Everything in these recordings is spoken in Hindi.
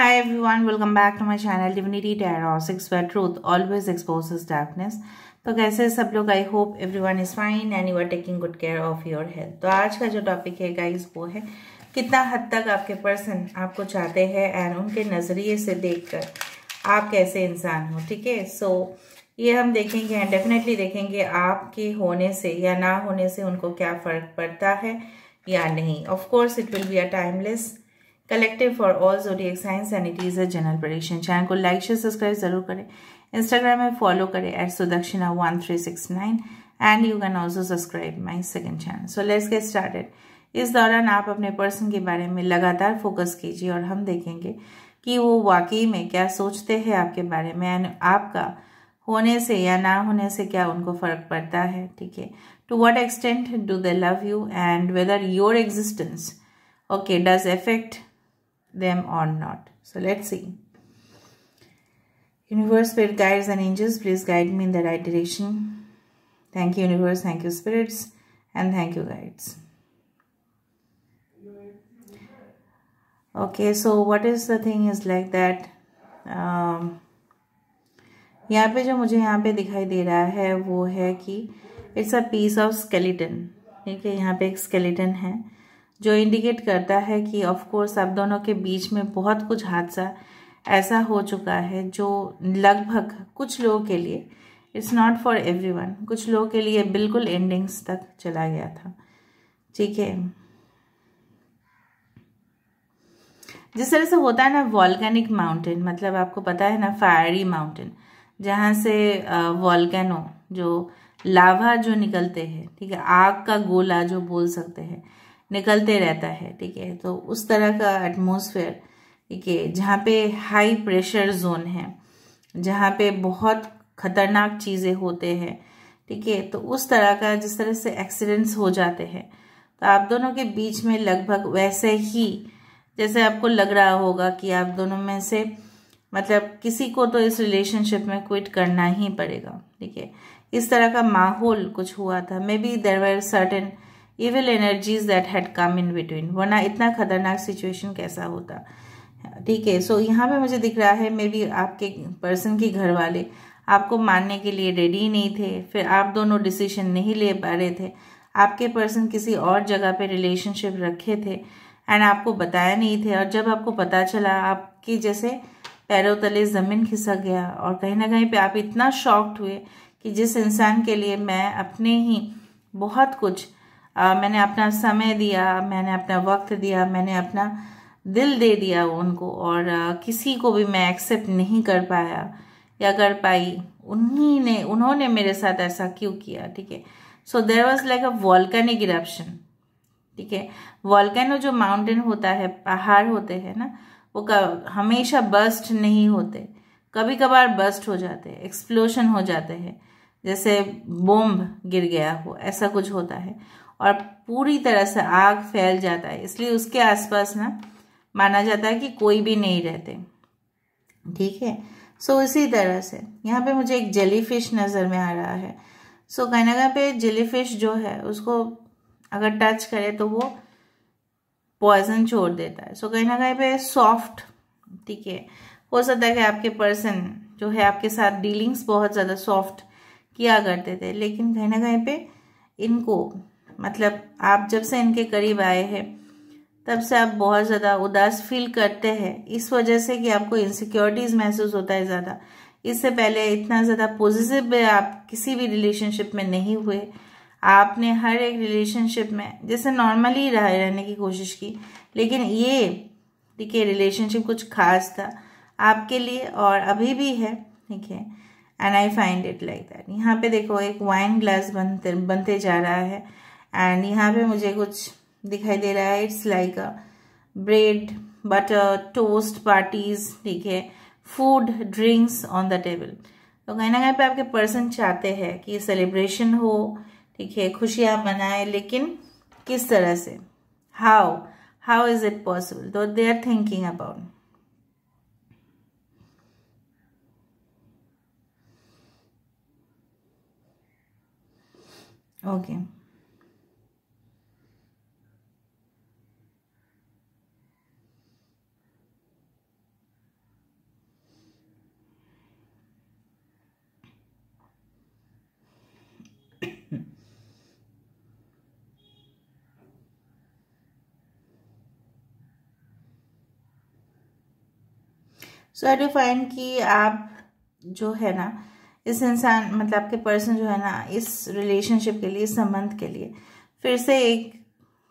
Hi everyone, welcome back to my channel Divinity Tarot 6 where truth always exposes darkness. तो कैसे सब लोग I hope everyone is fine and you are taking good care of your health तो आज का जो टॉपिक है गाइज वो है कितना हद तक आपके पर्सन आपको चाहते हैं एंड उनके नज़रिए से देखकर आप कैसे इंसान हो ठीक है सो ये हम देखेंगे एंड डेफिनेटली देखेंगे आपके होने से या ना होने से उनको क्या फ़र्क पड़ता है या नहीं of course it will be a timeless collective for all zodiac signs and it is a general prediction channel को लाइक शेयर सब्सक्राइब जरूर करें इंस्टाग्राम में फॉलो करें at Sudakshina one three six nine and you can also subscribe my second channel so let's get started इस दौरान आप अपने पर्सन के बारे में लगातार फोकस कीजिए और हम देखेंगे कि वो वाकई में क्या सोचते हैं आपके बारे में एंड आपका होने से या ना होने से क्या उनको फ़र्क पड़ता है ठीक है to what extent do they love you and whether your existence okay does affect them or not. So let's see. Universe, Spirit, Guides and Angels, please guide me in the right direction. Thank you, Universe. Thank you, Spirits. And thank you, Guides. Okay, so what is the thing is like that... Um, यहाँ पे जो मुझे यहाँ पे दिखाई दे रहा है वो है कि it's a piece of skeleton ठीक है यहाँ पे एक स्केलेटन है जो इंडिकेट करता है कि ऑफ कोर्स आप दोनों के बीच में बहुत कुछ हादसा ऐसा हो चुका है जो लगभग कुछ लोगों के लिए इट्स नॉट फॉर एवरीवन कुछ लोगों के लिए बिल्कुल एंडिंग्स तक चला गया था ठीक है जिस तरह से होता है ना वॉल्केनिक माउंटेन मतलब आपको पता है ना फायरी माउंटेन जहाँ से वॉल्केनो जो लावा जो निकलते हैं ठीक है आग का गोला जो बोल सकते हैं निकलते रहता है ठीक है तो उस तरह का एटमोसफेयर ठीक है जहाँ पे हाई प्रेशर जोन है जहाँ पे बहुत खतरनाक चीज़ें होते हैं ठीक है तो उस तरह का जिस तरह से एक्सीडेंट्स हो जाते हैं तो आप दोनों के बीच में लगभग वैसे ही जैसे आपको लग रहा होगा कि आप दोनों में से मतलब किसी को तो इस रिलेशनशिप में क्विट करना ही पड़ेगा ठीक है इस तरह का माहौल कुछ हुआ था maybe there were certain evil energies that had come in between वरना इतना खतरनाक सिचुएशन कैसा होता ठीक है सो यहाँ पे मुझे दिख रहा है मे बी आपके पर्सन के घर वाले आपको मानने के लिए रेडी नहीं थे फिर आप दोनों डिसीजन नहीं ले पा रहे थे आपके पर्सन किसी और जगह पे रिलेशनशिप रखे थे एंड आपको बताया नहीं थे और जब आपको पता चला आपकी जैसे पैरों तले ज़मीन खिसक गया और कहीं ना कहीं पे आप इतना शॉक्ड हुए कि जिस इंसान के लिए मैं अपने ही बहुत कुछ आ, मैंने अपना समय दिया मैंने अपना वक्त दिया मैंने अपना दिल दे दिया उनको और आ, किसी को भी मैं एक्सेप्ट नहीं कर पाया या कर पाई उन्हीं ने उन्होंने मेरे साथ ऐसा क्यों किया ठीक है so there was like a volcanic eruption ठीक है वॉल्केनो जो माउंटेन होता है पहाड़ होते हैं ना वो हमेशा बस्ट नहीं होते कभी कभार बस्ट हो जाते हैं एक्सप्लोशन हो जाते हैं जैसे बॉम्ब गिर गया हो ऐसा कुछ होता है और पूरी तरह से आग फैल जाता है इसलिए उसके आसपास ना माना जाता है कि कोई भी नहीं रहते ठीक है सो so, इसी तरह से यहाँ पे मुझे एक जेलीफिश फिश नज़र में आ रहा है सो so, कहीं ना कहीं पे जेलीफिश फिश जो है उसको अगर टच करे तो वो पॉइजन छोड़ देता है सो so, कहीं ना कहीं पे सॉफ्ट ठीक है हो सकता है कि आपके पर्सन जो है आपके साथ डीलिंग्स बहुत ज़्यादा सॉफ्ट किया करते थे लेकिन कहीं ना कहीं पे इनको मतलब आप जब से इनके करीब आए हैं तब से आप बहुत ज़्यादा उदास फील करते हैं इस वजह से कि आपको इनसिक्योरिटीज़ महसूस होता है ज़्यादा इससे पहले इतना ज़्यादा पॉजिटिव आप किसी भी रिलेशनशिप में नहीं हुए आपने हर एक रिलेशनशिप में जैसे नॉर्मली रह रहने की कोशिश की लेकिन ये ठीक है रिलेशनशिप कुछ खास था आपके लिए और अभी भी है ठीक है and I find it like that यहाँ पे देखो एक वाइन ग्लास बनते बनते जा रहा है एंड यहाँ पे मुझे कुछ दिखाई दे रहा है it's like a bread butter toast parties ठीक है food drinks on the table तो कहीं ना कहीं पे आपके पर्सन चाहते हैं कि सेलिब्रेशन हो ठीक है खुशियाँ मनाए लेकिन किस तरह से how how is it possible though they are thinking about okay okay. So I do find कि आप जो है ना इस इंसान मतलब आपके पर्सन जो है ना इस रिलेशनशिप के लिए संबंध के लिए फिर से एक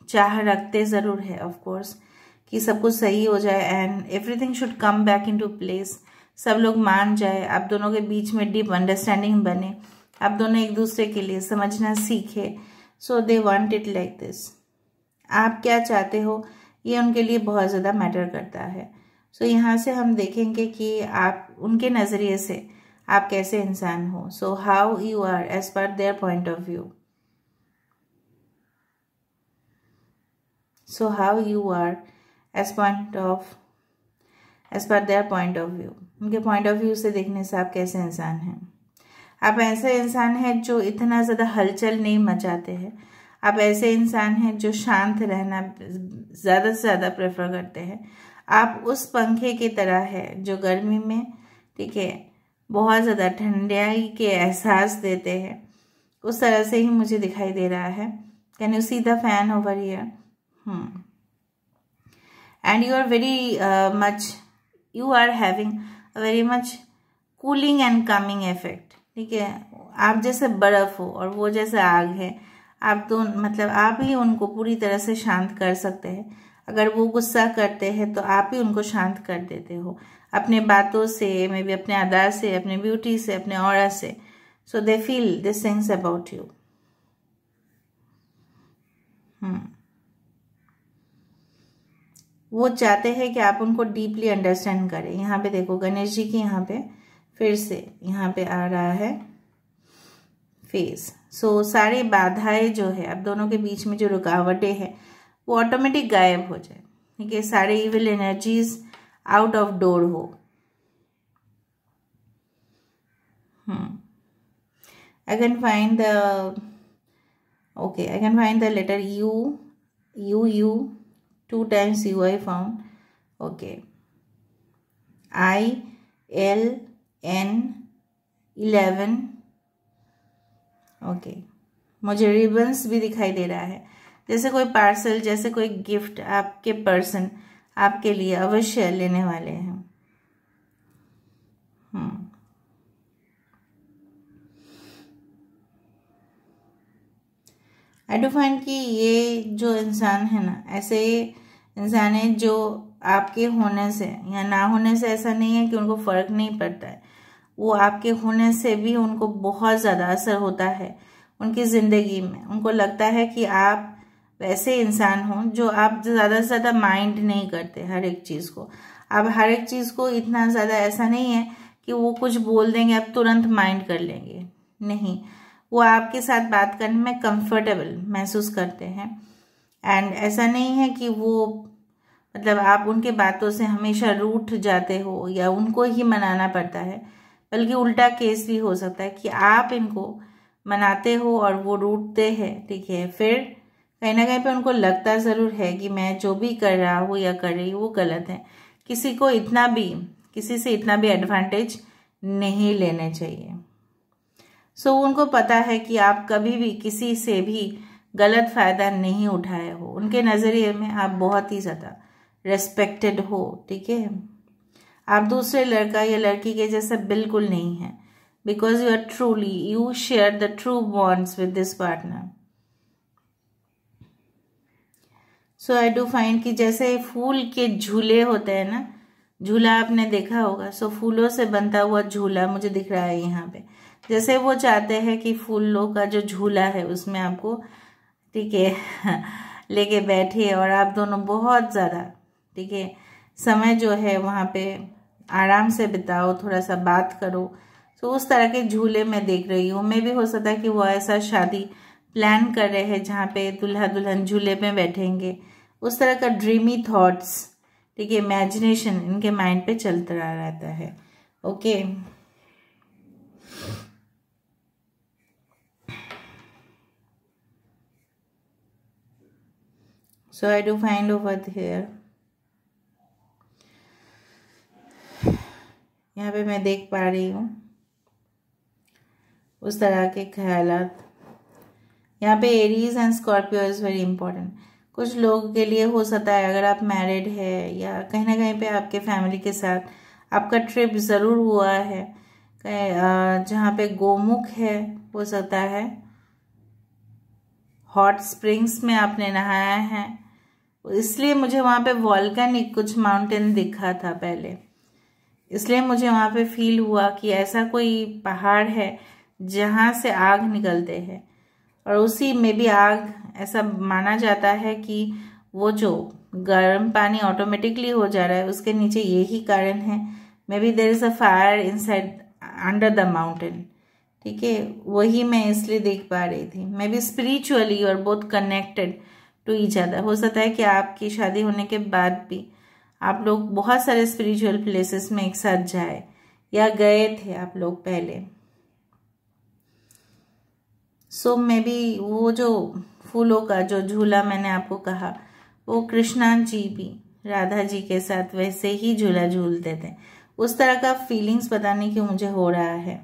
चाह रखते ज़रूर है ऑफ कोर्स कि सब कुछ सही हो जाए and everything should come back into place सब लोग मान जाए आप दोनों के बीच में डीप अंडरस्टैंडिंग बने आप दोनों एक दूसरे के लिए समझना सीखे so they want it like this आप क्या चाहते हो ये उनके लिए बहुत ज़्यादा मैटर करता है सो so, यहाँ से हम देखेंगे कि आप उनके नज़रिए से आप कैसे इंसान हो so how you are as per their point of view so how you are as point of as per their point of view उनके पॉइंट ऑफ व्यू से देखने से आप कैसे इंसान हैं आप ऐसे इंसान हैं जो इतना ज़्यादा हलचल नहीं मचाते हैं आप ऐसे इंसान हैं जो शांत रहना ज़्यादा से ज़्यादा प्रेफर करते हैं आप उस पंखे की तरह है जो गर्मी में ठीक है बहुत ज़्यादा ठंडाई के एहसास देते हैं उस तरह से ही मुझे दिखाई दे रहा है can you see the fan over here and you are very much you are having very much cooling and coming effect ठीक है आप जैसे बर्फ़ हो और वो जैसे आग है आप तो मतलब आप ही उनको पूरी तरह से शांत कर सकते हैं अगर वो गुस्सा करते हैं तो आप ही उनको शांत कर देते हो अपने बातों से मे बी अपने आधार से अपने ब्यूटी से अपने और से so they feel this things about you वो चाहते हैं कि आप उनको डीपली अंडरस्टैंड करें यहाँ पे देखो गणेश जी की यहाँ पे फिर से यहाँ पे आ रहा है फेस सो so, सारी बाधाएं जो है अब दोनों के बीच में जो रुकावटें हैं वो ऑटोमेटिक गायब हो जाए ठीक है सारे evil energies out of door हो I can find the okay I can find the letter you you you two times you I found okay I L N eleven okay मुझे रिबन्स भी दिखाई दे रहा है जैसे कोई पार्सल जैसे कोई गिफ्ट आपके पर्सन आपके लिए अवश्य लेने वाले हैं आई डू फाइंड कि ये जो इंसान है ना ऐसे इंसान है जो आपके होने से या ना होने से ऐसा नहीं है कि उनको फ़र्क नहीं पड़ता है वो आपके होने से भी उनको बहुत ज़्यादा असर होता है उनकी ज़िंदगी में उनको लगता है कि आप वैसे इंसान हो जो आप ज़्यादा से ज़्यादा माइंड नहीं करते हर एक चीज़ को आप हर एक चीज़ को इतना ज़्यादा ऐसा नहीं है कि वो कुछ बोल देंगे आप तुरंत माइंड कर लेंगे नहीं वो आपके साथ बात करने में कंफर्टेबल महसूस करते हैं एंड ऐसा नहीं है कि वो मतलब आप उनके बातों से हमेशा रूठ जाते हो या उनको ही मनाना पड़ता है बल्कि उल्टा केस भी हो सकता है कि आप इनको मनाते हो और वो रूठते हैं ठीक है फिर कहीं ना कहीं पे उनको लगता ज़रूर है कि मैं जो भी कर रहा हूँ या कर रही हूँ वो गलत है किसी को इतना भी किसी से इतना भी एडवांटेज नहीं लेने चाहिए सो so, उनको पता है कि आप कभी भी किसी से भी गलत फ़ायदा नहीं उठाए हो उनके नज़रिए में आप बहुत ही ज़्यादा रेस्पेक्टेड हो ठीक है आप दूसरे लड़का या लड़की के जैसे बिल्कुल नहीं है because you are truly you share the true bonds with this partner so I do find कि जैसे फूल के झूले होते हैं ना झूला आपने देखा होगा सो so, फूलों से बनता हुआ झूला मुझे दिख रहा है यहाँ पे जैसे वो चाहते हैं कि फूलों का जो झूला है उसमें आपको ठीक है लेके बैठे और आप दोनों बहुत ज़्यादा ठीक है समय जो है वहाँ पे आराम से बिताओ थोड़ा सा बात करो तो उस तरह के झूले मैं देख रही हूँ मैं भी हो सकता है कि वो ऐसा शादी प्लान कर रहे हैं जहाँ पे दुल्हा दुल्हन झूले पे बैठेंगे उस तरह का ड्रीमी थॉट्स ठीक है इमेजिनेशन इनके माइंड पे चलता रहता है okay so I do find over here यहाँ पे मैं देख पा रही हूँ उस तरह के ख्यालात यहाँ पे Aries and Scorpio is very important कुछ लोगों के लिए हो सकता है अगर आप मैरिड है या कहीं ना कहीं पे आपके फैमिली के साथ आपका ट्रिप ज़रूर हुआ है जहाँ पे गोमुख है हो सकता है हॉट स्प्रिंग्स में आपने नहाया है इसलिए मुझे वहाँ पे वॉल्केनिक कुछ माउंटेन दिखा था पहले इसलिए मुझे वहाँ पे फील हुआ कि ऐसा कोई पहाड़ है जहाँ से आग निकलते हैं पड़ोसी में भी आग ऐसा माना जाता है कि वो जो गर्म पानी ऑटोमेटिकली हो जा रहा है उसके नीचे यही कारण है maybe there is a fire inside under the mountain ठीक है वही मैं इसलिए देख पा रही थी मे बी स्पिरिचुअली और बहुत कनेक्टेड टू ईच अदर हो सकता है कि आपकी शादी होने के बाद भी आप लोग बहुत सारे स्पिरिचुअल प्लेसेस में एक साथ जाए या गए थे आप लोग पहले सो मे बी वो जो फूलों का जो झूला मैंने आपको कहा वो कृष्णा जी भी राधा जी के साथ वैसे ही झूला झूलते थे उस तरह का फीलिंग्स पता नहीं क्यों मुझे हो रहा है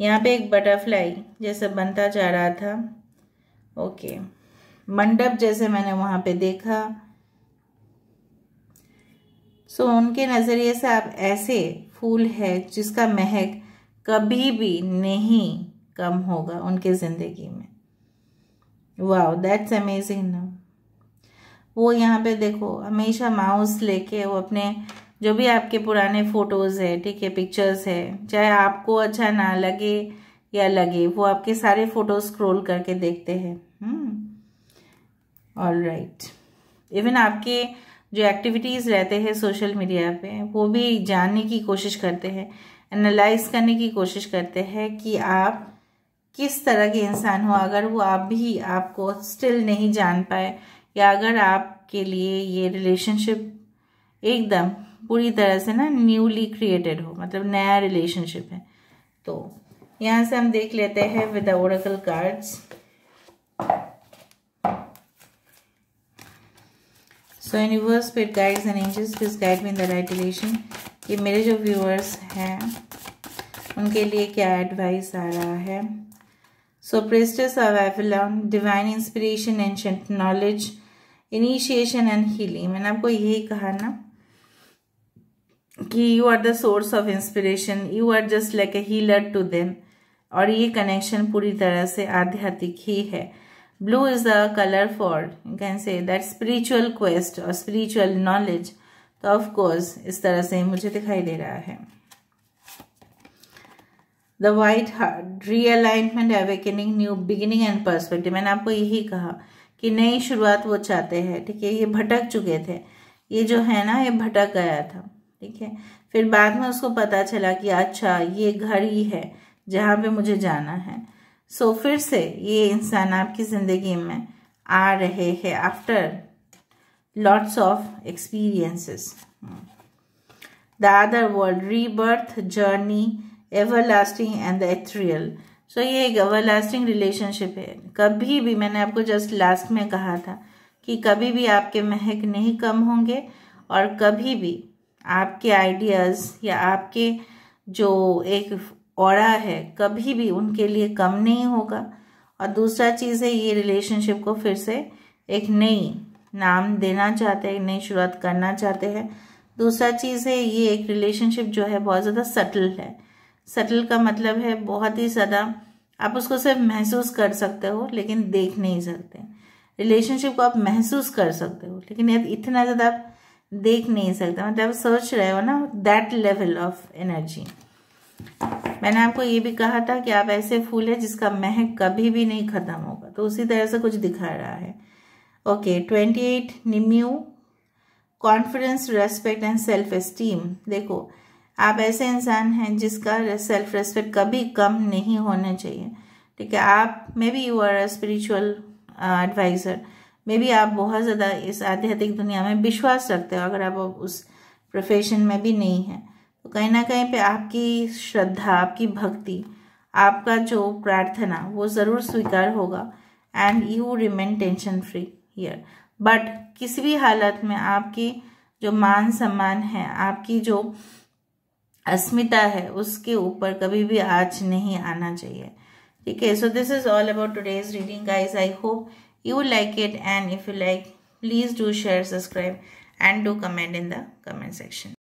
यहाँ पे एक बटरफ्लाई जैसे बनता जा रहा था ओके मंडप जैसे मैंने वहाँ पे देखा सो so, उनके नज़रिए से आप ऐसे फूल है जिसका महक कभी भी नहीं कम होगा उनके ज़िंदगी में वाह दैट्स अमेजिंग ना वो यहाँ पे देखो हमेशा माउस लेके वो अपने जो भी आपके पुराने फ़ोटोज़ है ठीक है पिक्चर्स है चाहे आपको अच्छा ना लगे या लगे वो आपके सारे फ़ोटो स्क्रॉल करके देखते हैं ऑल राइट इवन आपके जो एक्टिविटीज़ रहते हैं सोशल मीडिया पे वो भी जानने की कोशिश करते हैं एनालाइज करने की कोशिश करते हैं कि आप किस तरह के इंसान हो अगर वो आप भी आपको स्टिल नहीं जान पाए या अगर आपके लिए ये रिलेशनशिप एकदम पूरी तरह से ना न्यूली क्रिएटेड हो मतलब नया रिलेशनशिप है तो यहाँ से हम देख लेते हैं with oracle cards so universe with guides and angels this guide me in the right relation ये मेरे जो व्यूअर्स हैं उनके लिए क्या एडवाइस आ रहा है So priests of Avalon, divine inspiration, ancient knowledge, initiation and healing. मैंने आपको यही कहा ना कि you are the source of inspiration you are just like a healer to them और ये कनेक्शन पूरी तरह से आध्यात्मिक ही है blue is the colour for you can say that spiritual quest और स्पिरिचुअल नॉलेज तो ऑफ कोर्स इस तरह से मुझे दिखाई दे रहा है the white heart Realignment, Awakening, New Beginning and Perspective. मैंने आपको यही कहा कि नई शुरुआत वो चाहते हैं ठीक है ये भटक चुके थे ये जो है ना ये भटक गया था ठीक है फिर बाद में उसको पता चला कि अच्छा ये घर ही है जहाँ पे मुझे जाना है सो so, फिर से ये इंसान आपकी ज़िंदगी में आ रहे हैं after lots of experiences the other world rebirth journey everlasting and the ethereal so ये एक एवरलास्टिंग रिलेशनशिप है कभी भी मैंने आपको जस्ट लास्ट में कहा था कि कभी भी आपके महक नहीं कम होंगे और कभी भी आपके आइडियाज़ या आपके जो एक और है कभी भी उनके लिए कम नहीं होगा और दूसरा चीज़ है ये रिलेशनशिप को फिर से एक नई नाम देना चाहते हैं नई शुरुआत करना चाहते हैं दूसरा चीज़ है ये एक रिलेशनशिप जो है बहुत ज़्यादा सटल है सटल का मतलब है बहुत ही ज्यादा आप उसको सिर्फ महसूस कर सकते हो लेकिन देख नहीं सकते रिलेशनशिप को आप महसूस कर सकते हो लेकिन इतना ज़्यादा आप देख नहीं सकते मतलब सोच रहे हो ना दैट लेवल ऑफ एनर्जी मैंने आपको ये भी कहा था कि आप ऐसे फूल है जिसका महक कभी भी नहीं ख़त्म होगा तो उसी तरह से कुछ दिखा रहा है ओके ट्वेंटी एट निम्यू confidence respect and self esteem देखो आप ऐसे इंसान हैं जिसका सेल्फ रेस्पेक्ट कभी कम नहीं होना चाहिए ठीक है आप maybe you are a spiritual adviser maybe आप बहुत ज़्यादा इस आध्यात्मिक दुनिया में विश्वास रखते हो अगर आप उस प्रोफेशन में भी नहीं हैं तो कहीं ना कहीं पे आपकी श्रद्धा आपकी भक्ति आपका जो प्रार्थना वो ज़रूर स्वीकार होगा and you remain tension free here but किसी भी हालत में आपकी जो मान सम्मान है आपकी जो अस्मिता है उसके ऊपर कभी भी आज नहीं आना चाहिए ठीक है so this is all about today's reading guys I hope you like it and if you like please do share subscribe and do comment in the comment section